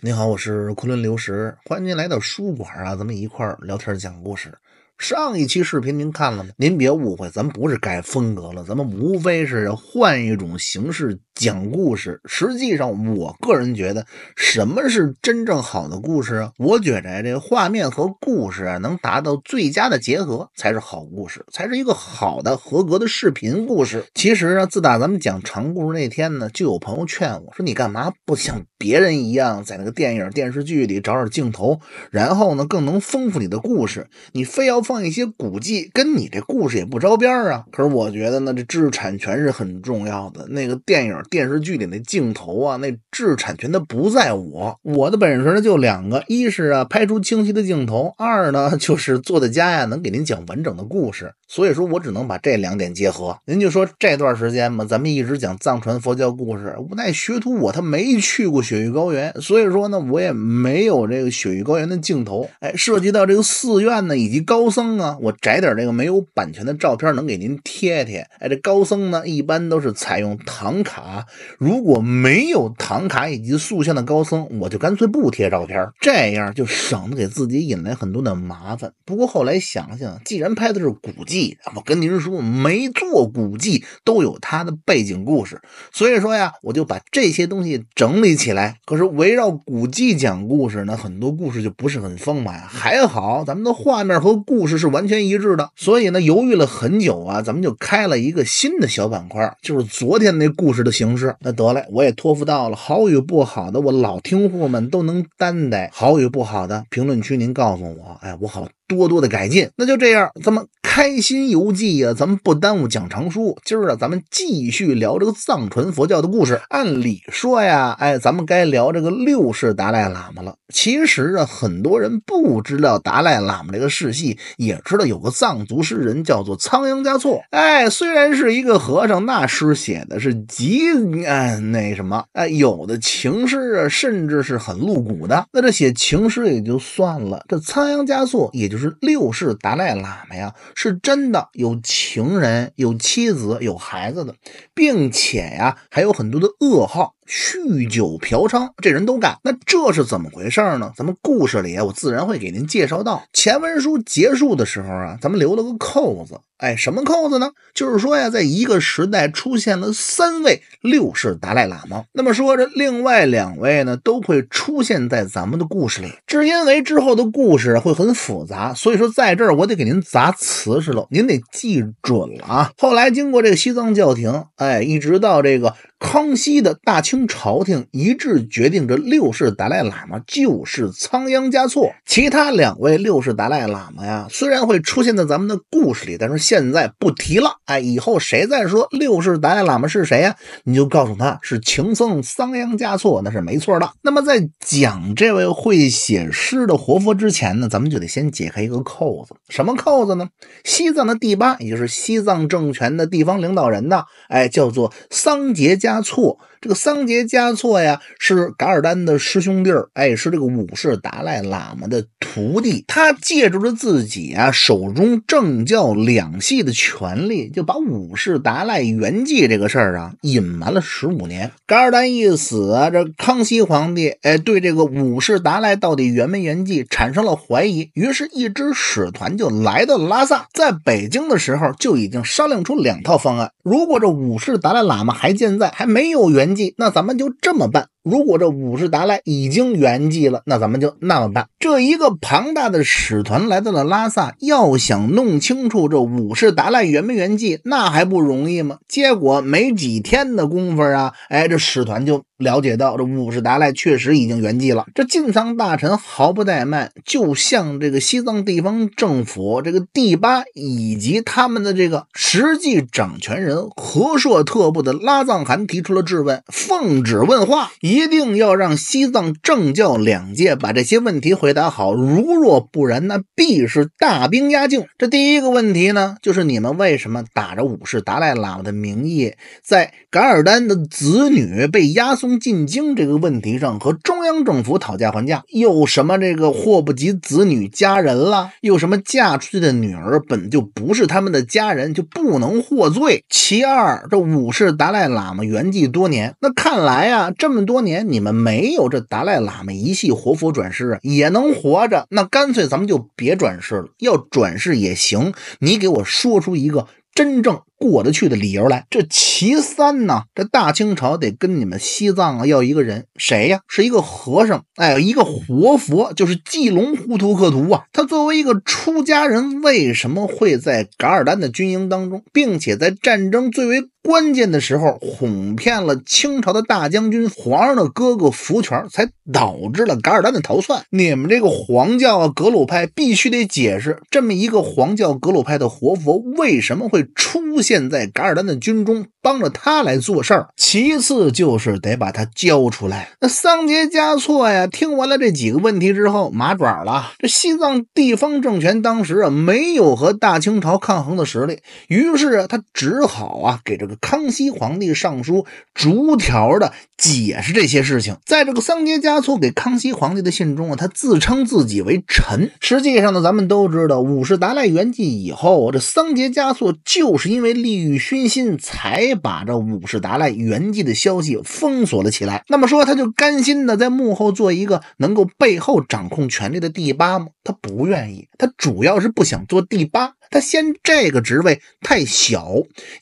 您好，我是昆仑流石，欢迎您来到书馆啊，咱们一块儿聊天讲故事。上一期视频您看了吗？您别误会，咱们不是改风格了，咱们无非是换一种形式。讲故事，实际上我个人觉得，什么是真正好的故事啊？我觉得这画面和故事啊，能达到最佳的结合，才是好故事，才是一个好的合格的视频故事。其实呢，自打咱们讲长故事那天呢，就有朋友劝我说，你干嘛不像别人一样，在那个电影电视剧里找点镜头，然后呢，更能丰富你的故事？你非要放一些古迹，跟你这故事也不着边啊。可是我觉得呢，这知识产权是很重要的，那个电影。电视剧里那镜头啊，那制产权的不在我，我的本事呢就两个，一是啊拍出清晰的镜头，二呢就是坐在家呀能给您讲完整的故事。所以说，我只能把这两点结合。您就说这段时间嘛，咱们一直讲藏传佛教故事，无奈学徒我他没去过雪域高原，所以说呢我也没有这个雪域高原的镜头。哎，涉及到这个寺院呢以及高僧啊，我摘点这个没有版权的照片能给您贴贴。哎，这高僧呢一般都是采用唐卡。如果没有唐卡以及塑像的高僧，我就干脆不贴照片，这样就省得给自己引来很多的麻烦。不过后来想想，既然拍的是古迹，我跟您说，没做古迹都有它的背景故事，所以说呀，我就把这些东西整理起来。可是围绕古迹讲故事呢，很多故事就不是很丰满。还好咱们的画面和故事是完全一致的，所以呢，犹豫了很久啊，咱们就开了一个新的小板块，就是昨天那故事的形。同事，那得嘞，我也托付到了。好与不好的，我老听户们都能担待。好与不好的，评论区您告诉我，哎，我好。多多的改进，那就这样，咱们开心游记呀，咱们不耽误讲长书。今儿啊，咱们继续聊这个藏传佛教的故事。按理说呀，哎，咱们该聊这个六世达赖喇嘛了。其实啊，很多人不知道达赖喇嘛这个世系，也知道有个藏族诗人叫做仓央嘉措。哎，虽然是一个和尚，那诗写的是极，哎，那什么，哎，有的情诗啊，甚至是很露骨的。那这写情诗也就算了，这仓央嘉措也就。是六世达赖喇嘛呀，是真的有情人、有妻子、有孩子的，并且呀，还有很多的噩耗。酗酒、嫖娼，这人都干。那这是怎么回事呢？咱们故事里我自然会给您介绍到。前文书结束的时候啊，咱们留了个扣子。哎，什么扣子呢？就是说呀，在一个时代出现了三位六世达赖喇嘛。那么说这另外两位呢，都会出现在咱们的故事里。只因为之后的故事会很复杂，所以说在这儿我得给您砸瓷实了，您得记准了啊。后来经过这个西藏教廷，哎，一直到这个。康熙的大清朝廷一致决定，这六世达赖喇嘛就是仓央嘉措。其他两位六世达赖喇嘛呀，虽然会出现在咱们的故事里，但是现在不提了。哎，以后谁再说六世达赖喇嘛是谁呀，你就告诉他，是情僧桑央嘉措，那是没错的。那么在讲这位会写诗的活佛之前呢，咱们就得先解开一个扣子。什么扣子呢？西藏的第八，也就是西藏政权的地方领导人呢，哎，叫做桑杰嘉。加醋。这个桑杰嘉措呀，是噶尔丹的师兄弟儿，哎，是这个五世达赖喇嘛的徒弟。他借助着自己啊手中政教两系的权力，就把五世达赖圆寂这个事儿啊隐瞒了十五年。噶尔丹一死，这康熙皇帝哎对这个五世达赖到底圆没圆寂产生了怀疑，于是，一支使团就来到了拉萨。在北京的时候就已经商量出两套方案：如果这五世达赖喇嘛还健在，还没有圆。那咱们就这么办。如果这五世达赖已经圆寂了，那咱们就那么办。这一个庞大的使团来到了拉萨，要想弄清楚这五世达赖圆没圆寂，那还不容易吗？结果没几天的功夫啊，哎，这使团就了解到这五世达赖确实已经圆寂了。这进藏大臣毫不怠慢，就向这个西藏地方政府这个第八以及他们的这个实际掌权人和硕特部的拉藏汗提出了质问，奉旨问话。一定要让西藏政教两界把这些问题回答好，如若不然，那必是大兵压境。这第一个问题呢，就是你们为什么打着五世达赖喇嘛的名义，在噶尔丹的子女被押送进京这个问题上和中央政府讨价还价？又什么这个祸不及子女家人啦？又什么嫁出去的女儿本就不是他们的家人，就不能获罪？其二，这五世达赖喇嘛圆寂多年，那看来呀，这么多。当年，你们没有这达赖喇嘛一系活佛转世啊，也能活着？那干脆咱们就别转世了。要转世也行，你给我说出一个真正。过得去的理由来，这其三呢？这大清朝得跟你们西藏啊要一个人，谁呀？是一个和尚，哎，一个活佛，就是季隆胡图克图啊。他作为一个出家人，为什么会在噶尔丹的军营当中，并且在战争最为关键的时候哄骗了清朝的大将军、皇上的哥哥福全，才导致了噶尔丹的逃窜？你们这个黄教啊、格鲁派必须得解释，这么一个黄教格鲁派的活佛为什么会出现？现在噶尔丹的军中帮着他来做事儿，其次就是得把他交出来。那桑杰嘉措呀，听完了这几个问题之后，麻爪了。这西藏地方政权当时啊，没有和大清朝抗衡的实力，于是他只好啊，给这个康熙皇帝上书，逐条的解释这些事情。在这个桑杰嘉措给康熙皇帝的信中啊，他自称自己为臣。实际上呢，咱们都知道，五世达赖圆寂以后，这桑杰嘉措就是因为利欲熏心，才把这武士达赖圆寂的消息封锁了起来。那么说，他就甘心的在幕后做一个能够背后掌控权力的第八吗？他不愿意，他主要是不想做第八。他先这个职位太小，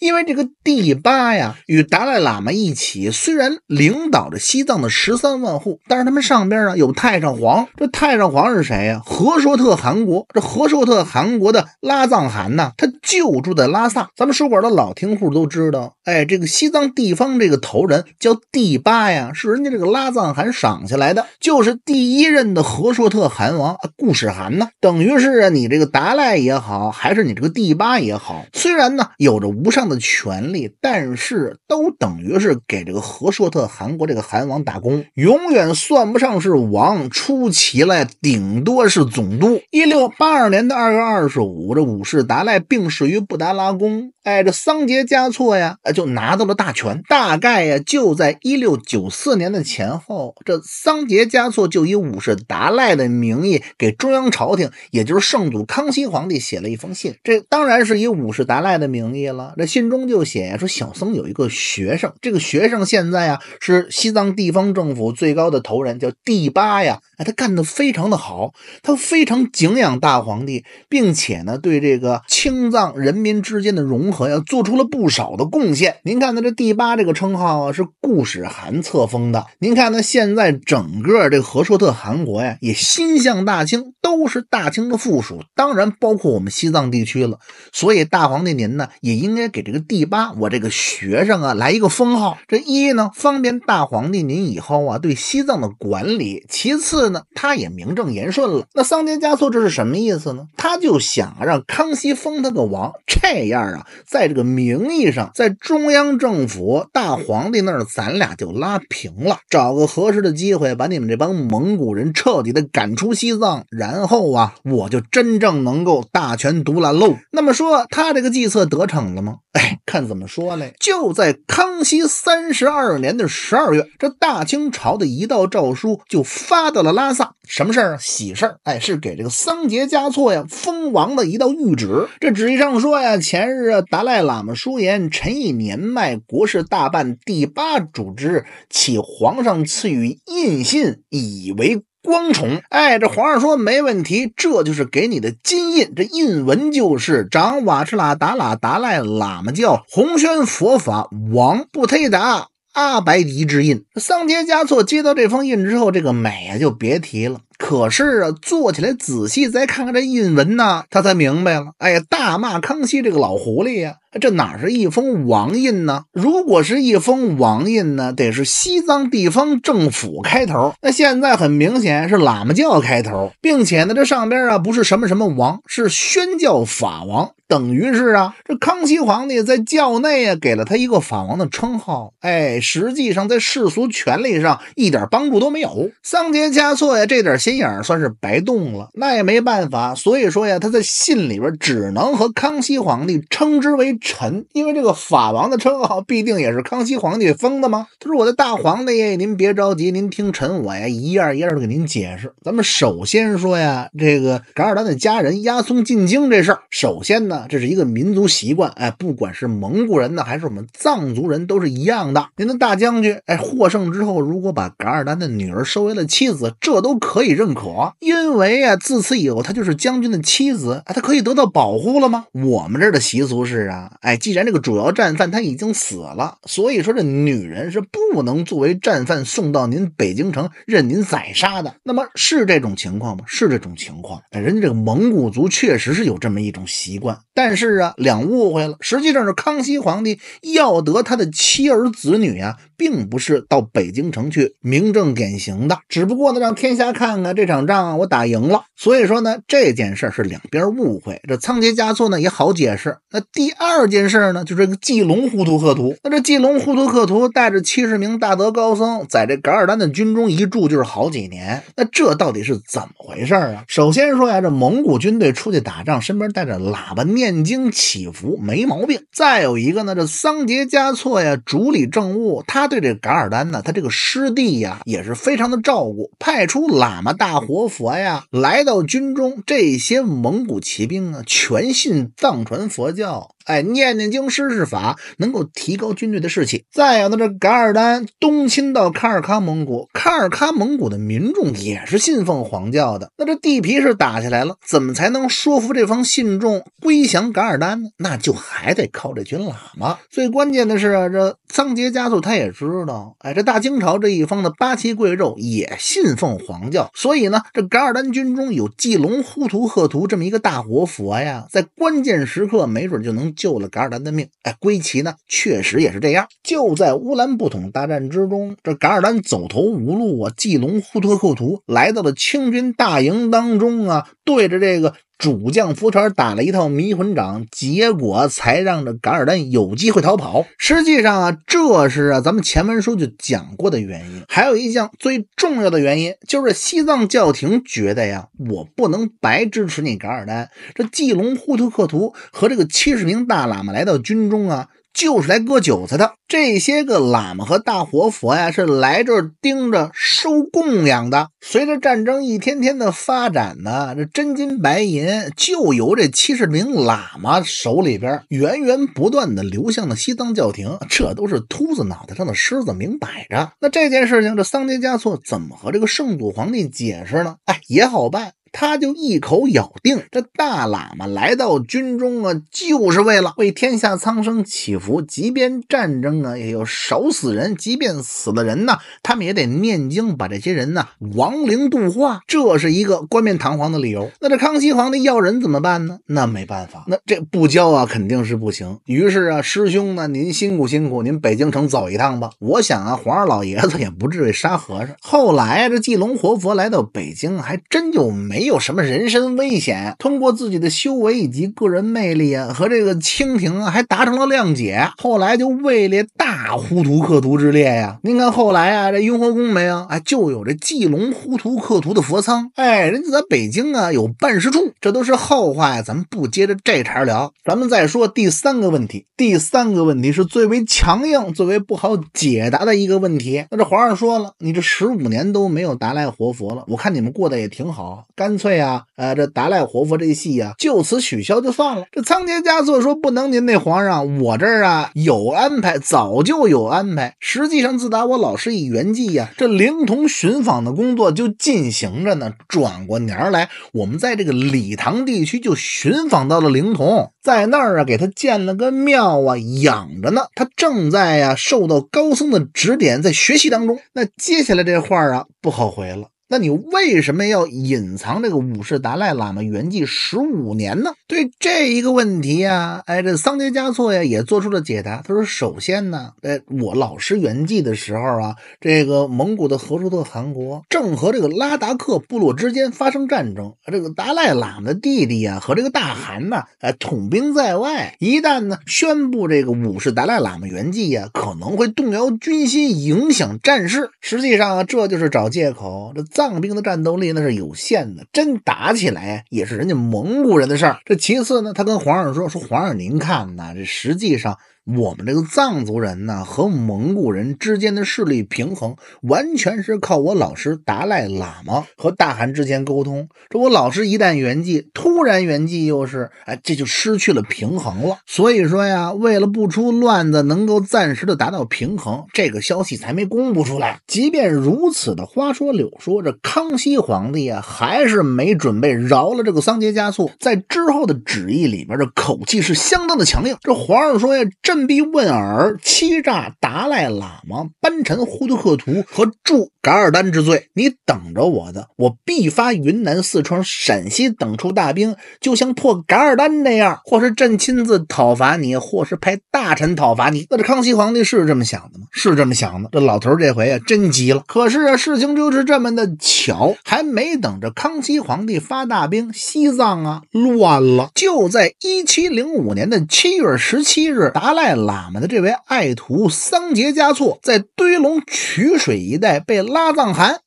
因为这个第八呀，与达赖喇嘛一起，虽然领导着西藏的十三万户，但是他们上边啊有太上皇。这太上皇是谁呀？和硕特汗国。这和硕特汗国的拉藏汗呢，他就住在拉萨。咱们书馆的老听户都知道，哎，这个西藏地方这个头人叫第八呀，是人家这个拉藏汗赏下来的，就是第一任的和硕特汗王固始汗呢，等于是你这个达赖也好，还。是你这个帝八也好，虽然呢有着无上的权力，但是都等于是给这个和硕特汗国这个汗王打工，永远算不上是王。出奇了顶多是总督。一六八二年的二月二十五，这五世达赖病逝于布达拉宫，哎，这桑杰嘉措呀，就拿到了大权。大概呀，就在一六九四年的前后，这桑杰嘉措就以五世达赖的名义给中央朝廷，也就是圣祖康熙皇帝写了一封信。这当然是以五世达赖的名义了。这信中就写说，小僧有一个学生，这个学生现在啊是西藏地方政府最高的头人，叫第八呀。哎，他干得非常的好，他非常敬仰大皇帝，并且呢对这个青藏人民之间的融合呀做出了不少的贡献。您看他这第八这个称号啊是固始汗册封的。您看呢，现在整个这个和硕特汗国呀也心向大清，都是大清的附属，当然包括我们西藏地。地区了，所以大皇帝您呢，也应该给这个第八我这个学生啊来一个封号。这一呢，方便大皇帝您以后啊对西藏的管理；其次呢，他也名正言顺了。那桑杰加措这是什么意思呢？他就想让康熙封他个王，这样啊，在这个名义上，在中央政府大皇帝那儿，咱俩就拉平了。找个合适的机会，把你们这帮蒙古人彻底的赶出西藏，然后啊，我就真正能够大权独揽。了喽。那么说他这个计策得逞了吗？哎，看怎么说呢？就在康熙三十二年的十二月，这大清朝的一道诏书就发到了拉萨。什么事儿啊？喜事儿！哎，是给这个桑杰嘉措呀封王的一道谕旨。这旨意上说呀，前日啊达赖喇嘛书言，臣亦年迈，国事大半，第八主之，启皇上赐予印信，以为。光宠，哎，这皇上说没问题，这就是给你的金印，这印文就是长瓦赤喇达喇达赖喇嘛教红宣佛法王布忒达阿白迪之印。桑杰嘉措接到这封印之后，这个美呀就别提了。可是啊，坐起来仔细再看看这印文呢，他才明白了。哎呀，大骂康熙这个老狐狸呀！这哪是一封王印呢？如果是一封王印呢，得是西藏地方政府开头。那现在很明显是喇嘛教开头，并且呢，这上边啊不是什么什么王，是宣教法王，等于是啊，这康熙皇帝在教内啊给了他一个法王的称号。哎，实际上在世俗权力上一点帮助都没有。桑杰嘉措呀，这点。心眼算是白动了，那也没办法。所以说呀，他在信里边只能和康熙皇帝称之为臣，因为这个法王的称号必定也是康熙皇帝封的吗？他说：“我的大皇帝，您别着急，您听臣我呀，一样一样的给您解释。咱们首先说呀，这个噶尔丹的家人押送进京这事儿，首先呢，这是一个民族习惯。哎，不管是蒙古人呢，还是我们藏族人都是一样的。您的大将军，哎，获胜之后，如果把噶尔丹的女儿收为了妻子，这都可以。”认可，因为啊，自此以后他就是将军的妻子，他可以得到保护了吗？我们这儿的习俗是啊，哎，既然这个主要战犯他已经死了，所以说这女人是不能作为战犯送到您北京城任您宰杀的。那么是这种情况吗？是这种情况。哎，人家这个蒙古族确实是有这么一种习惯，但是啊，两误会了，实际上是康熙皇帝要得他的妻儿子女啊，并不是到北京城去明正典刑的，只不过呢，让天下看看。那这场仗啊，我打赢了，所以说呢，这件事是两边误会。这仓颉嘉措呢也好解释。那第二件事呢，就是季龙胡图克图。那这季龙胡图克图带着七十名大德高僧，在这噶尔丹的军中一住就是好几年。那这到底是怎么回事啊？首先说呀，这蒙古军队出去打仗，身边带着喇叭念经祈福，没毛病。再有一个呢，这桑杰嘉措呀，主理政务，他对这噶尔丹呢，他这个师弟呀，也是非常的照顾，派出喇嘛。大活佛呀，来到军中，这些蒙古骑兵啊，全信藏传佛教。哎，念念经、施施法，能够提高军队的士气。再有呢，这噶尔丹东侵到喀尔喀蒙古，喀尔喀蒙古的民众也是信奉黄教的。那这地皮是打下来了，怎么才能说服这方信众归降噶尔丹呢？那就还得靠这群喇嘛。最关键的是，这桑杰家族他也知道，哎，这大清朝这一方的八旗贵胄也信奉黄教，所以呢，这噶尔丹军中有季隆呼图赫图这么一个大活佛呀，在关键时刻没准就能。救了噶尔丹的命，哎，归齐呢，确实也是这样。就在乌兰布统大战之中，这噶尔丹走投无路啊，继龙呼特寇图来到了清军大营当中啊，对着这个。主将福全打了一套迷魂掌，结果才让这噶尔丹有机会逃跑。实际上啊，这是啊咱们前文书就讲过的原因。还有一项最重要的原因，就是西藏教廷觉得呀，我不能白支持你噶尔丹。这季隆呼图克图和这个七十名大喇嘛来到军中啊。就是来割韭菜的这些个喇嘛和大活佛呀，是来这儿盯着收供养的。随着战争一天天的发展呢，这真金白银就由这七十名喇嘛手里边源源不断的流向了西藏教廷。这都是秃子脑袋上的虱子，明摆着。那这件事情，这桑杰嘉措怎么和这个圣祖皇帝解释呢？哎，也好办。他就一口咬定，这大喇嘛来到军中啊，就是为了为天下苍生祈福。即便战争啊也有少死人，即便死了人呢，他们也得念经，把这些人呢亡灵度化。这是一个冠冕堂皇的理由。那这康熙皇帝要人怎么办呢？那没办法，那这不交啊肯定是不行。于是啊，师兄呢，您辛苦辛苦，您北京城走一趟吧。我想啊，皇上老爷子也不至于杀和尚。后来这济龙活佛来到北京，还真就没。有什么人身危险？通过自己的修为以及个人魅力啊，和这个清廷啊还达成了谅解。后来就位列大呼图克图之列呀。您看后来啊，这雍和宫没有哎，就有这济龙呼图克图的佛仓哎，人家在北京啊有办事处。这都是后话呀，咱们不接着这茬聊。咱们再说第三个问题，第三个问题是最为强硬、最为不好解答的一个问题。那这皇上说了，你这十五年都没有达赖活佛了，我看你们过得也挺好，该。干脆啊，呃，这达赖活佛这戏啊，就此取消就算了。这仓颉嘉措说不能，您那皇上，我这儿啊有安排，早就有安排。实际上，自打我老师一圆寂呀，这灵童寻访的工作就进行着呢。转过年来，我们在这个礼塘地区就寻访到了灵童，在那儿啊给他建了个庙啊，养着呢。他正在呀受到高僧的指点，在学习当中。那接下来这话啊不好回了。那你为什么要隐藏这个五世达赖喇嘛圆寂十五年呢？对这一个问题呀，哎，这桑杰嘉措呀也做出了解答。他说：“首先呢，哎，我老师圆寂的时候啊，这个蒙古的和硕特汗国正和这个拉达克部落之间发生战争。这个达赖喇嘛的弟弟啊和这个大汗呢，哎，统兵在外。一旦呢宣布这个五世达赖喇嘛圆寂呀，可能会动摇军心，影响战事。实际上啊，这就是找借口。”这藏兵的战斗力那是有限的，真打起来也是人家蒙古人的事儿。这其次呢，他跟皇上说：“说皇上您看呐，这实际上。”我们这个藏族人呢，和蒙古人之间的势力平衡，完全是靠我老师达赖喇嘛和大汗之间沟通。这我老师一旦圆寂，突然圆寂又是，哎，这就失去了平衡了。所以说呀，为了不出乱子，能够暂时的达到平衡，这个消息才没公布出来。即便如此的花说柳说，这康熙皇帝啊，还是没准备饶了这个桑杰加措，在之后的旨意里边，这口气是相当的强硬。这皇上说呀，朕。必问尔欺诈达赖喇嘛班臣呼图赫图和驻噶尔丹之罪，你等着我的，我必发云南、四川、陕西等处大兵，就像破噶尔丹那样，或是朕亲自讨伐你，或是派大臣讨伐你。那这康熙皇帝是这么想的吗？是这么想的。这老头这回啊，真急了。可是啊，事情就是这么的巧，还没等着康熙皇帝发大兵，西藏啊乱了。就在一七零五年的七月十七日，达赖。喇嘛的这位爱徒桑杰嘉措，在堆龙曲水一带被拉藏汗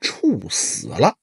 处死了。